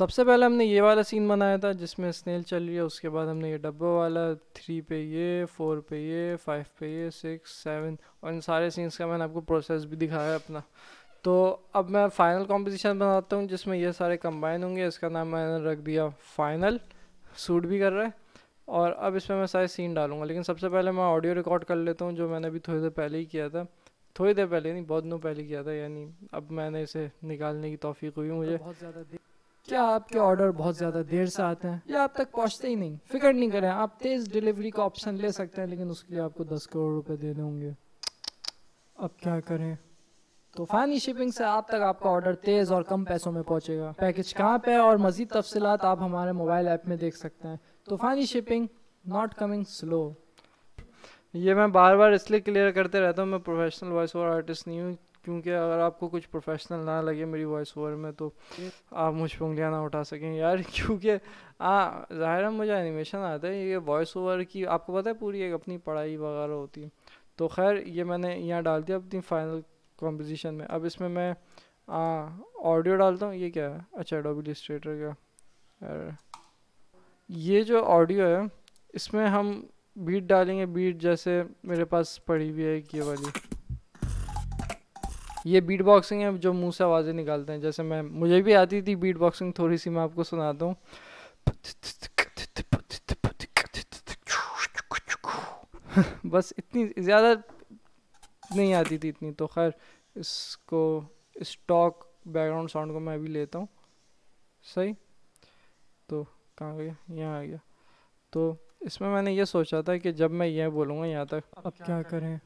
सबसे पहले हमने ये वाला सीन बनाया था जिसमें स्नेल चल रही है उसके बाद हमने ये डब्बा वाला थ्री पे ये फोर पे ये फाइव पे ये सिक्स सेवन और इन सारे सीन्स का मैंने आपको प्रोसेस भी दिखाया अपना तो अब मैं फ़ाइनल कॉम्पोजिशन बनाता हूँ जिसमें ये सारे कंबाइन होंगे इसका नाम मैंने रख दिया फाइनल सूट भी कर रहा है और अब इसमें मैं सारे सीन डालूंगा लेकिन सबसे पहले मैं ऑडियो रिकॉर्ड कर लेता हूँ जो मैंने अभी थोड़ी देर पहले ही किया था थोड़ी देर पहले नहीं बहुत दिनों पहले किया था यानी अब मैंने इसे निकालने की तोफ़ी हुई तो मुझे तो बहुत ज़्यादा क्या आपके ऑर्डर बहुत ज़्यादा देर से आते हैं या आप तक पहुँचते ही नहीं फिक्र नहीं करें आप तेज़ डिलीवरी का ऑप्शन ले सकते हैं लेकिन उसके लिए आपको दस करोड़ रुपए देने होंगे अब क्या करें तो शिपिंग से आप तक आपका ऑर्डर तेज़ और कम पैसों में पहुंचेगा पैकेज कहाँ पे है और मज़ीद तफसीत आप हमारे मोबाइल ऐप में देख सकते हैं तो शिपिंग नॉट कमिंग स्लो ये मैं बार बार इसलिए क्लियर करते रहता हूँ मैं प्रोफेशनल वॉइस ओवर आर्टिस्ट नहीं हूँ क्योंकि अगर आपको कुछ प्रोफेशनल ना लगे मेरी वॉइस ओवर में तो आप मुझ पर उंगलियाँ ना उठा सकें यार क्योंकि हाँ ज़ाहिर मुझे एनिमेशन आता है ये वॉइस ओवर की आपको पता है पूरी एक अपनी पढ़ाई वगैरह होती है तो खैर ये मैंने यहाँ डाल दिया अपनी फाइनल कॉम्पोजिशन में अब इसमें मैं ऑडियो डालता हूँ ये क्या है अच्छा एडोबी का यार ये जो ऑडियो है इसमें हम बीट डालेंगे बीट जैसे मेरे पास पड़ी हुई है ये वाली ये बीट बॉक्सिंग है जो मुंह से आवाज़ें निकालते हैं जैसे मैं मुझे भी आती थी बीट बॉक्सिंग थोड़ी सी मैं आपको सुनाता हूँ बस इतनी ज़्यादा नहीं आती थी इतनी तो खैर इसको स्टॉक बैकग्राउंड साउंड को मैं अभी लेता हूँ सही तो कहाँ गया यहाँ आ गया तो इसमें मैंने ये सोचा था कि जब मैं यह बोलूँगा यहाँ तक अब क्या करें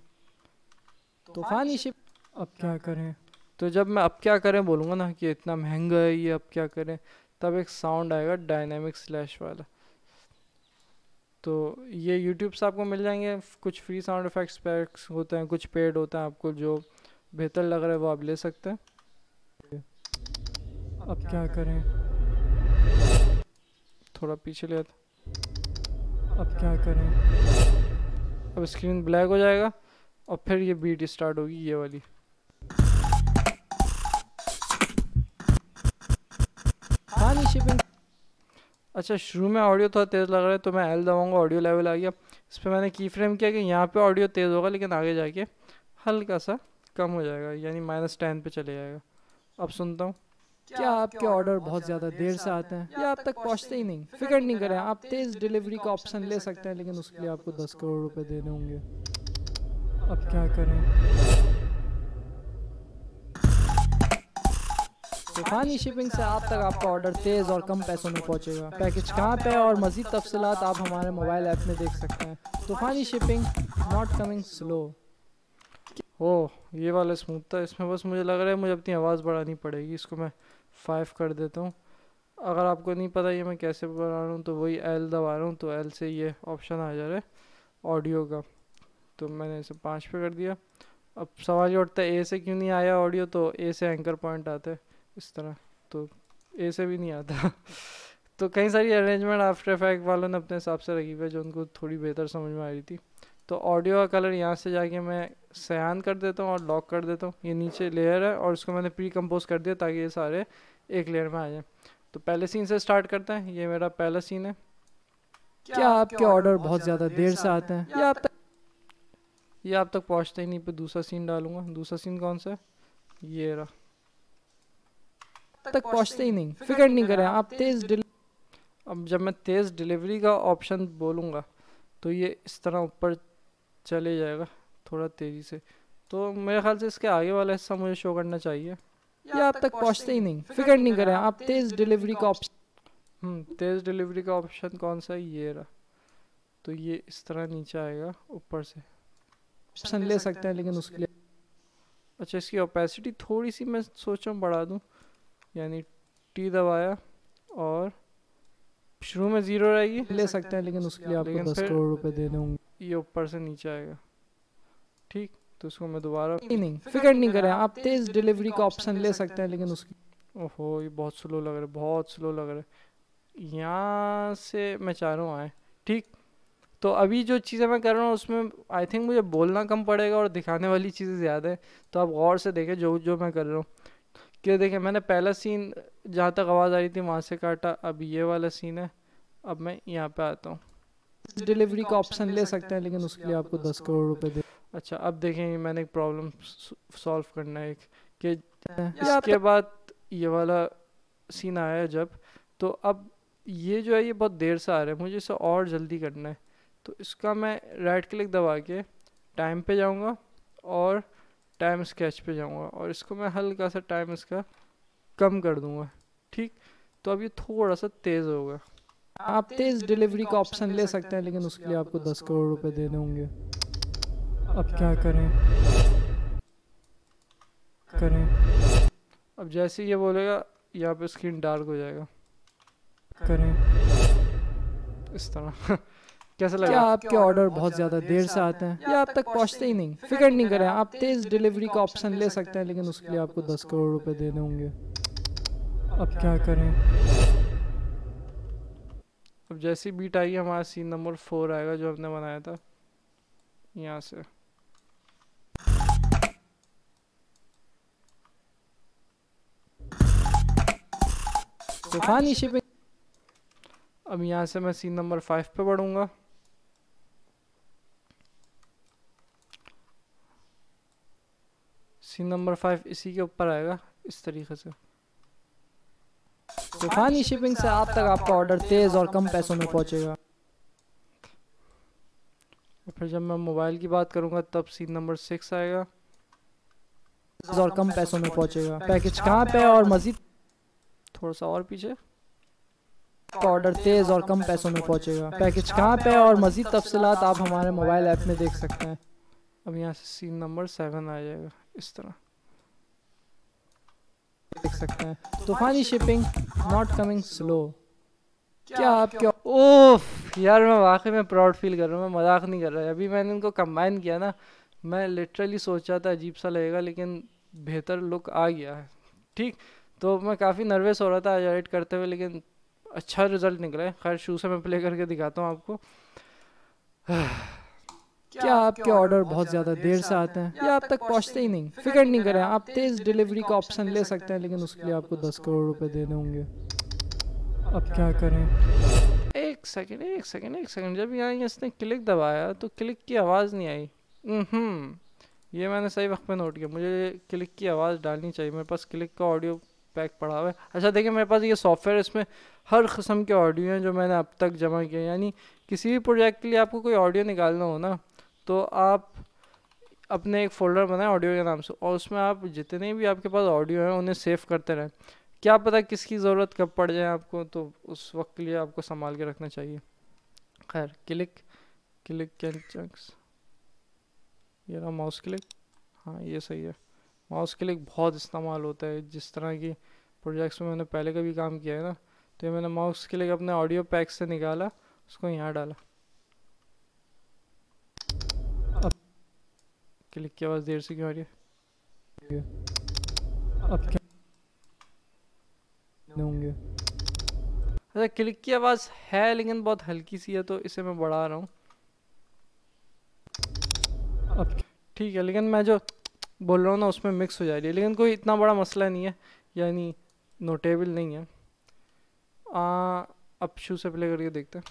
तो शिप अब क्या करें तो जब मैं अब क्या करें बोलूँगा ना कि इतना महंगा है ये अब क्या करें तब एक साउंड आएगा डायनेमिक स्लैश वाला तो ये यूट्यूब से आपको मिल जाएंगे कुछ फ्री साउंड इफेक्ट्स पैक्स होते हैं कुछ पेड होते हैं आपको जो बेहतर लग रहा है वो आप ले सकते हैं अब क्या करें थोड़ा पीछे ले अब क्या करें अब स्क्रीन ब्लैक हो जाएगा और फिर ये बीट स्टार्ट होगी ये वाली शिपिंग अच्छा शुरू में ऑडियो थोड़ा तेज़ लग रहा है तो मैं एल दबाऊंगा ऑडियो लेवल आ गया इस पर मैंने की फ्रेम किया कि यहाँ पे ऑडियो तेज़ होगा लेकिन आगे जाके हल्का सा कम हो जाएगा यानी माइनस टेन पर चले जाएगा अब सुनता हूँ क्या आपके ऑर्डर बहुत ज़्यादा देर से आते हैं या आप तक पहुँचते ही नहीं फिक्र नहीं करें आप तेज़ डिलीवरी का ऑप्शन ले सकते हैं लेकिन उसके लिए आपको दस करोड़ रुपये देने होंगे अब क्या करें तूफानी तो शिपिंग से आप तक आपका ऑर्डर तेज़ और कम पैसों में पहुंचेगा पैकेज कहाँ पे और मज़ीद तफसलत आप हमारे मोबाइल ऐप में देख सकते हैं तूफानी shipping not coming slow oh ये वाला स्मूथ था इसमें बस मुझे लग रहा है मुझे अपनी आवाज़ बढ़ानी पड़ेगी इसको मैं फाइव कर देता हूँ अगर आपको नहीं पता ये मैं कैसे बना रहा हूँ तो वही एल दबा रहा हूँ तो एल से ये ऑप्शन आ जा रहा है ऑडियो का तो मैंने इसे पाँच पे कर दिया अब सवाल ये उठता है ए से क्यों नहीं आया ऑडियो तो ए से एंकर पॉइंट आते हैं इस तरह तो ऐसे भी नहीं आता तो कई सारी अरेंजमेंट आफ्टर इफेक्ट वालों ने अपने हिसाब से रखी हुई है जो उनको थोड़ी बेहतर समझ में आ रही थी तो ऑडियो का कलर यहाँ से जाके मैं सयान कर देता हूँ और लॉक कर देता हूँ ये नीचे लेयर है और इसको मैंने प्री कम्पोज कर दिया ताकि ये सारे एक लेयर में आ जाए तो पहले सीन से स्टार्ट करते हैं ये मेरा पहला सीन है क्या, क्या आपके ऑर्डर बहुत ज़्यादा देर से आते हैं या आप तक ये आप तक पहुँचते ही नहीं पे दूसरा सीन डालूंगा दूसरा सीन कौन सा है ये रहा तक पहुंचते ही नहीं फिक्र नहीं करें आप तेज़ अब जब मैं तेज़ डिलीवरी का ऑप्शन बोलूँगा तो ये इस तरह ऊपर चले जाएगा थोड़ा तेज़ी से तो मेरे ख्याल से इसके आगे वाला हिस्सा मुझे शो करना चाहिए ये आप तक पहुँचते ही नहीं फिक्र नहीं करें आप तेज़ डिलीवरी का ऑप्शन तेज़ डिलीवरी का ऑप्शन हम्म, कौन सा ये रहा तो ये इस तरह नीचे आएगा ऊपर से ऑप्शन ले सकते हैं लेकिन उसके लिए अच्छा इसकी ओपेसिटी थोड़ी सी मैं सोचा बढ़ा दूँ यानी टी दबाया और शुरू में ज़ीरो रहेगी ले सकते हैं लेकिन उसके लिए आपको दस करोड़ रुपए देने होंगे ये ऊपर से नीचे आएगा ठीक तो उसको मैं दोबारा नहीं नहीं फिकर नहीं करें आप तेज़ डिलीवरी का ऑप्शन ले सकते हैं लेकिन उसकी ओहो ये बहुत स्लो लग रहा है बहुत स्लो लग रहा है यहाँ से मैं चाह रहा हूँ आए ठीक तो अभी जो चीज़ें मैं कर रहा हूँ उसमें आई थिंक मुझे बोलना कम पड़ेगा और दिखाने वाली चीज़ें ज़्यादा है तो आप गौर से देखें जो जो मैं कर रहा हूँ कि देखिए मैंने पहला सीन जहाँ तक आवाज़ आ रही थी वहाँ से काटा अब ये वाला सीन है अब मैं यहाँ पे आता हूँ डिलीवरी का ऑप्शन ले सकते हैं लेकिन उसके लिए आपको दस करोड़ रुपए दे अच्छा अब देखें मैंने एक प्रॉब्लम सॉल्व करना है कि इसके बाद ये वाला सीन आया जब तो अब ये जो है ये बहुत देर से आ रहा है मुझे इसे और जल्दी करना है तो इसका मैं राइट क्लिक दबा के टाइम पे जाऊँगा और टाइम स्केच पे जाऊँगा और इसको मैं हल्का सा टाइम इसका कम कर दूँगा ठीक तो अब ये थोड़ा सा तेज़ होगा आप तेज़ डिलीवरी का ऑप्शन ले सकते हैं लेकिन उसके लिए आपको दस करोड़ रुपए देने होंगे अब क्या करें करें अब जैसे ये बोलेगा यहाँ पे स्क्रीन डार्क हो जाएगा करें इस तरह कैसा लगा क्या आपके ऑर्डर बहुत ज़्यादा देर से आते हैं या आप तक पहुंचते ही नहीं फिक्र नहीं करें आप तेज़ डिलीवरी का ऑप्शन ले सकते हैं लेकिन उसके लिए आपको दस करोड़ रुपए देने होंगे अब क्या करें अब जैसी बीट आई हमारा सीन नंबर फोर आएगा जो हमने बनाया था यहाँ से तूफानी तो शिपिंग अब यहाँ से मैं सीन नंबर फाइव पे बढ़ूंगा सीन नंबर फाइव इसी के ऊपर आएगा इस तरीके से तूफानी तो शिपिंग से आप तक आपका ऑर्डर तेज़ और कम पैसों में पहुंचेगा फिर जब मैं मोबाइल की बात करूंगा तब सीन नंबर सिक्स आएगा और कम पैसों में पहुंचेगा पैकेज कहाँ पे और मज़ीद थोड़ा सा और पीछे ऑर्डर तेज़ और कम पैसों में पहुंचेगा पैकेज कहाँ पे और मज़ीद तफसलत आप हमारे मोबाइल ऐप में देख सकते हैं अब यहाँ से सीन नंबर सेवन आ जाएगा इस तरह देख सकते हैं तूफानी शिपिंग नॉट कमिंग स्लो क्या आप क्या ओफ यार मैं वाकई में प्राउड फील कर रहा हूँ मैं मजाक नहीं कर रहा अभी मैंने इनको कंबाइन किया ना मैं लिटरली सोचा था अजीब सा लगेगा लेकिन बेहतर लुक आ गया है ठीक तो मैं काफ़ी नर्वस हो रहा था आज एडिट करते हुए लेकिन अच्छा रिजल्ट निकला है खैर शू से मैं प्ले करके दिखाता हूँ आपको क्या आपके ऑर्डर बहुत ज़्यादा देर से आते हैं या आप तक पहुँचते ही नहीं फिक्र नहीं करें आप तेज़ डिलीवरी का ऑप्शन ले सकते हैं लेकिन उसके लिए आपको दस करोड़ रुपये देने होंगे अब क्या करें एक सेकेंड एक सेकेंड एक सेकेंड जब यहाँ इसने क्लिक दबाया तो क्लिक की आवाज़ नहीं आई ये मैंने सही वक्त पे नोट किया मुझे क्लिक की आवाज़ डालनी चाहिए मेरे पास क्लिक का ऑडियो पैक पड़ा हुआ है अच्छा देखिए मेरे पास ये सॉफ्टवेयर इसमें हर किस्म के ऑडियो हैं जो मैंने अब तक जमा किए यानी किसी भी प्रोजेक्ट के लिए आपको कोई ऑडियो निकालना हो ना तो आप अपने एक फ़ोल्डर बनाएं ऑडियो के नाम से और उसमें आप जितने भी आपके पास ऑडियो हैं उन्हें सेव करते रहें क्या पता किसकी ज़रूरत कब पड़ जाए आपको तो उस वक्त के लिए आपको संभाल के रखना चाहिए खैर क्लिक क्लिक कैन चंक्स ये रहा माउस क्लिक हाँ ये सही है माउस क्लिक बहुत इस्तेमाल होता है जिस तरह की प्रोजेक्ट्स में मैंने पहले का भी काम किया है ना तो ये मैंने माउस क्लिक अपने ऑडियो पैक से निकाला उसको यहाँ डाला क्लिक की आवाज़ देर से क्यों आ रही है अब क्या होंगे अच्छा क्लिक की आवाज़ है लेकिन बहुत हल्की सी है तो इसे मैं बढ़ा रहा हूँ अब ठीक है लेकिन मैं जो बोल रहा हूँ ना उसमें मिक्स हो जा रही है लेकिन कोई इतना बड़ा मसला नहीं है यानी नोटेबल नहीं है आ, अब शू से प्ले करके देखते हैं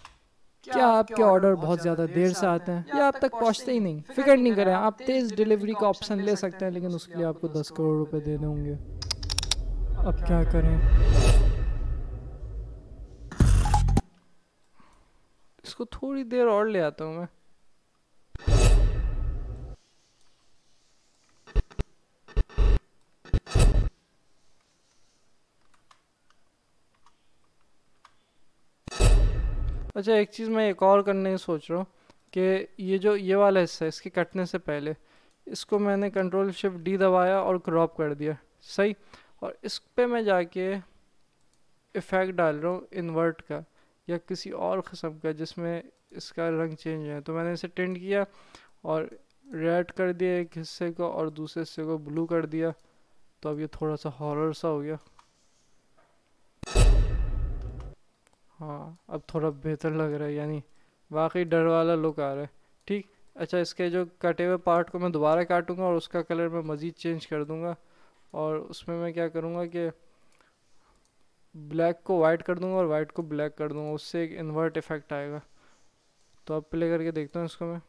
क्या आपके ऑर्डर बहुत ज़्यादा देर से आते हैं या आप तक पहुंचते ही नहीं फिक्र नहीं करें आप तेज़ डिलीवरी का ऑप्शन ले सकते हैं लेकिन उसके लिए आपको दस करोड़ रुपए देने होंगे अब क्या करें इसको थोड़ी देर और ले आता हूँ मैं अच्छा एक चीज़ मैं एक और करने की सोच रहा हूँ कि ये जो ये वाला हिस्सा है इसके कटने से पहले इसको मैंने कंट्रोल शिफ्ट डी दबाया और क्रॉप कर दिया सही और इस पर मैं जाके इफ़ेक्ट डाल रहा हूँ इन्वर्ट का या किसी और कस्म का जिसमें इसका रंग चेंज है तो मैंने इसे टेंट किया और रेड कर दिया एक हिस्से को और दूसरे हिस्से को ब्लू कर दिया तो अब ये थोड़ा सा हॉरर सा हो गया हाँ अब थोड़ा बेहतर लग रहा है यानी वाकई डर वाला लुक आ रहा है ठीक अच्छा इसके जो कटे हुए पार्ट को मैं दोबारा काटूंगा और उसका कलर मैं मज़ीद चेंज कर दूंगा और उसमें मैं क्या करूँगा कि ब्लैक को वाइट कर दूंगा और वाइट को ब्लैक कर दूंगा उससे एक इन्वर्ट इफ़ेक्ट आएगा तो अब प्ले करके देखता हूँ इसको मैं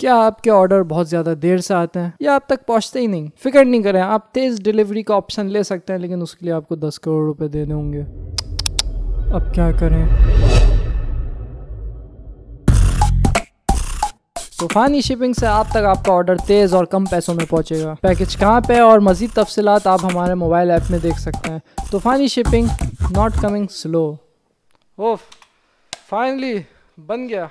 क्या आपके ऑर्डर बहुत ज़्यादा देर से आते हैं या आप तक पहुंचते ही नहीं फिक्र नहीं करें आप तेज़ डिलीवरी का ऑप्शन ले सकते हैं लेकिन उसके लिए आपको दस करोड़ रुपए देने होंगे अब क्या करें तूफानी तो शिपिंग से आप तक आपका ऑर्डर तेज़ और कम पैसों में पहुंचेगा पैकेज कहाँ पे और मज़ीद तफसलत आप हमारे मोबाइल ऐप में देख सकते हैं तूफानी शिपिंग नॉट कमिंग स्लो ओफ फाइनली बन गया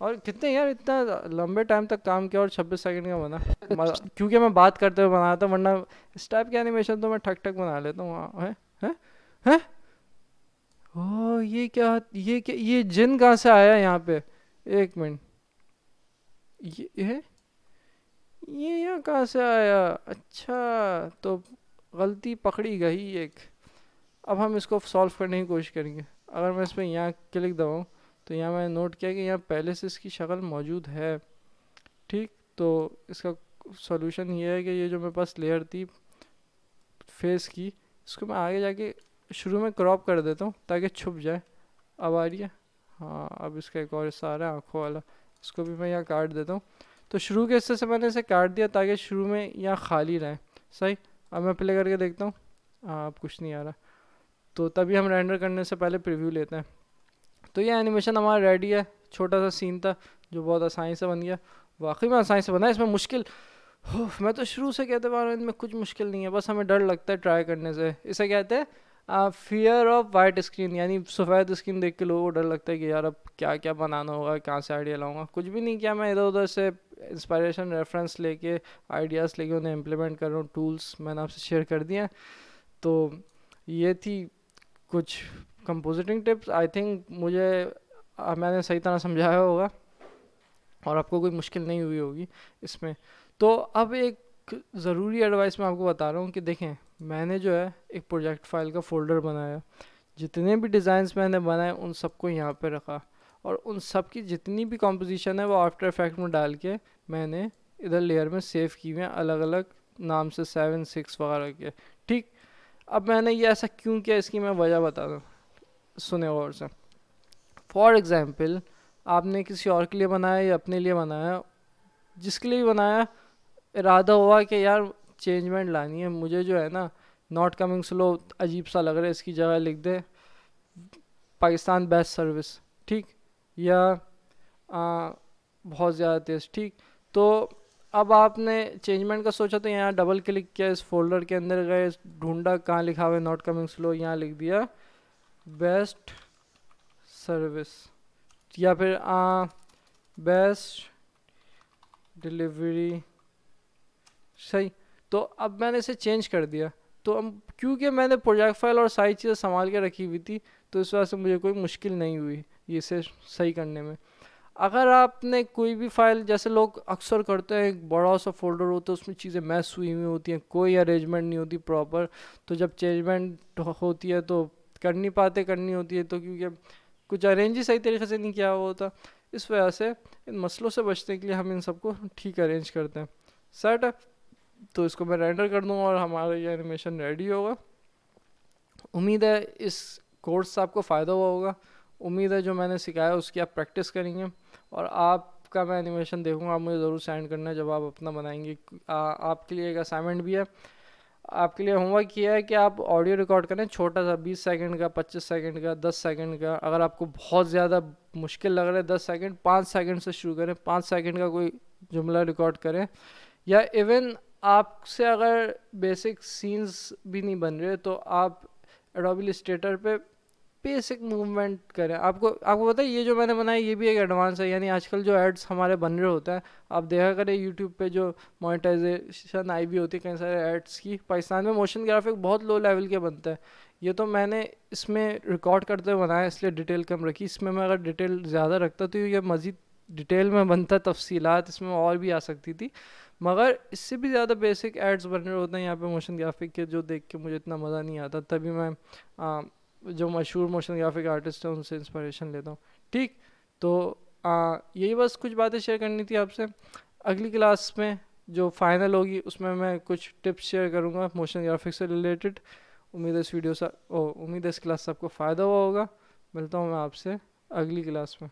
और कितने यार इतना लंबे टाइम तक काम किया और 26 सेकंड का बना क्योंकि मैं बात करते हुए बनाया था वरना इस टाइप के एनिमेशन तो मैं ठक ठक बना लेता हूँ वहाँ है ओ ये क्या ये क्या ये जिन कहाँ से आया यहाँ पे एक मिनट ये है ये यहाँ कहाँ से आया अच्छा तो गलती पकड़ी गई एक अब हम इसको सॉल्व करने की कोशिश करेंगे अगर मैं इस पर यहाँ क्लिक दबाऊँ तो यहाँ मैंने नोट किया कि यहाँ पहले से इसकी शक्ल मौजूद है ठीक तो इसका सॉल्यूशन ये है कि ये जो मेरे पास लेयर थी फेस की इसको मैं आगे जाके शुरू में क्रॉप कर देता हूँ ताकि छुप जाए अब आ रही है हाँ अब इसका एक और हिस्सा आ रहा है आँखों वाला इसको भी मैं यहाँ काट देता हूँ तो शुरू के हिस्से से मैंने इसे काट दिया ताकि शुरू में यहाँ खाली रहें सही अब मैं प्ले करके देखता हूँ हाँ अब कुछ नहीं आ रहा तो तभी हम रेंडर करने से पहले प्रिव्यू लेते हैं तो ये एनिमेशन हमारा रेडी है छोटा सा सीन था जो बहुत आसानी से बन गया वाकई में आसानी से बना इसमें मुश्किल मैं तो शुरू से कहते पा इनमें कुछ मुश्किल नहीं है बस हमें डर लगता है ट्राई करने से इसे कहते हैं फियर ऑफ वाइट स्क्रीन यानी सफ़ेद स्क्रीन देख के लोगों को डर लगता है कि यार अब क्या क्या बनाना होगा कहाँ से आइडिया लाऊंगा कुछ भी नहीं किया मैं इधर उधर से इंस्पायरेशन रेफरेंस लेके आइडियाज़ लेके उन्हें इम्प्लीमेंट कर रहा हूँ टूल्स मैंने आपसे शेयर कर दिए तो ये थी कुछ कंपोजिटिंग टिप्स आई थिंक मुझे आ, मैंने सही तरह समझाया होगा और आपको कोई मुश्किल नहीं हुई होगी इसमें तो अब एक ज़रूरी एडवाइस मैं आपको बता रहा हूँ कि देखें मैंने जो है एक प्रोजेक्ट फाइल का फ़ोल्डर बनाया जितने भी डिज़ाइंस मैंने बनाए उन सबको यहाँ पर रखा और उन सब की जितनी भी कंपोजिशन है वो आफ्टर इफेक्ट में डाल के मैंने इधर लेयर में सेव की हुए हैं अलग अलग नाम से सेवन सिक्स वगैरह के ठीक अब मैंने ये ऐसा क्यों किया इसकी मैं वजह बता दूँ सुने और से फॉर एग्ज़ाम्पल आपने किसी और के लिए बनाया या अपने लिए बनाया जिसके लिए बनाया इरादा हुआ कि यार चेंजमेंट लानी है मुझे जो है ना नॉट कमिंग स्लो अजीब सा लग रहा है इसकी जगह लिख दे पाकिस्तान बेस्ट सर्विस ठीक या आ, बहुत ज़्यादा तेज़ ठीक तो अब आपने चेंजमेंट का सोचा तो यहाँ डबल क्लिक किया इस फोल्डर के अंदर गए ढूंढा कहाँ लिखा हुआ है नॉट कमिंग स्लो यहाँ लिख दिया बेस्ट सर्विस या फिर आ, बेस्ट डिलीवरी सही तो अब मैंने इसे चेंज कर दिया तो अब क्योंकि मैंने प्रोजेक्ट फाइल और सारी चीज़ें संभाल के रखी हुई थी तो इस वजह से मुझे कोई मुश्किल नहीं हुई इसे सही करने में अगर आपने कोई भी फाइल जैसे लोग अक्सर करते हैं एक बड़ा सा फोल्डर होता है उसमें चीज़ें मैस हुई हुई होती हैं कोई अरेंजमेंट नहीं होती प्रॉपर तो जब चेंजमेंट होती है तो कर नहीं पाते करनी होती है तो क्योंकि कुछ अरेंज ही सही तरीके से नहीं किया हुआ होता इस वजह से इन मसलों से बचने के लिए हम इन सबको ठीक अरेंज करते हैं सेट तो इसको मैं रेंडर कर दूँगा और हमारा ये एनिमेशन रेडी होगा उम्मीद है इस कोर्स से आपको फ़ायदा हुआ होगा उम्मीद है जो मैंने सिखाया उसकी आप प्रैक्टिस करेंगे और आपका मैं एनिमेशन देखूँगा आप मुझे ज़रूर सेंड करना जब आप अपना बनाएंगे आ, आपके लिए एक असाइनमेंट भी है आपके लिए होमवर्क किया है कि आप ऑडियो रिकॉर्ड करें छोटा सा 20 सेकंड का 25 सेकंड का 10 सेकंड का अगर आपको बहुत ज़्यादा मुश्किल लग रहा है 10 सेकंड 5 सेकंड से शुरू करें 5 सेकंड का कोई जुमला रिकॉर्ड करें या इवन आपसे अगर बेसिक सीन्स भी नहीं बन रहे तो आप एडोबिल स्टेटर पे बेसिक मूवमेंट करें आपको आपको पता है ये जो मैंने बनाया ये भी एक एडवांस है यानी आजकल जो एड्स हमारे बन रहे होते हैं आप देखा करें यूट्यूब पे जो मोनेटाइजेशन आई भी होती है कई सारे एड्स की पाकिस्तान में मोशन ग्राफिक बहुत लो लेवल के बनते हैं ये तो मैंने इसमें रिकॉर्ड करते हुए बनाया इसलिए डिटेल कम रखी इसमें मैं अगर डिटेल ज़्यादा रखता तो ये मज़ीद डिटेल में बनता तफसीलात इसमें और भी आ सकती थी मगर इससे भी ज़्यादा बेसिक एड्स बन रहे होते हैं यहाँ पे मोशन ग्राफिक के जो देख के मुझे इतना मज़ा नहीं आता तभी मैं जो मशहूर मोशन ग्राफिक आर्टिस्ट हैं उनसे इंस्पायरेशन लेता हूँ ठीक तो आ, यही बस कुछ बातें शेयर करनी थी आपसे अगली क्लास में जो फाइनल होगी उसमें मैं कुछ टिप्स शेयर करूँगा मोशन ग्राफिक्स से रिलेटेड उम्मीद है इस वीडियो से उम्मीद है इस क्लास से आपको फ़ायदा हुआ होगा मिलता हूँ मैं आपसे अगली क्लास में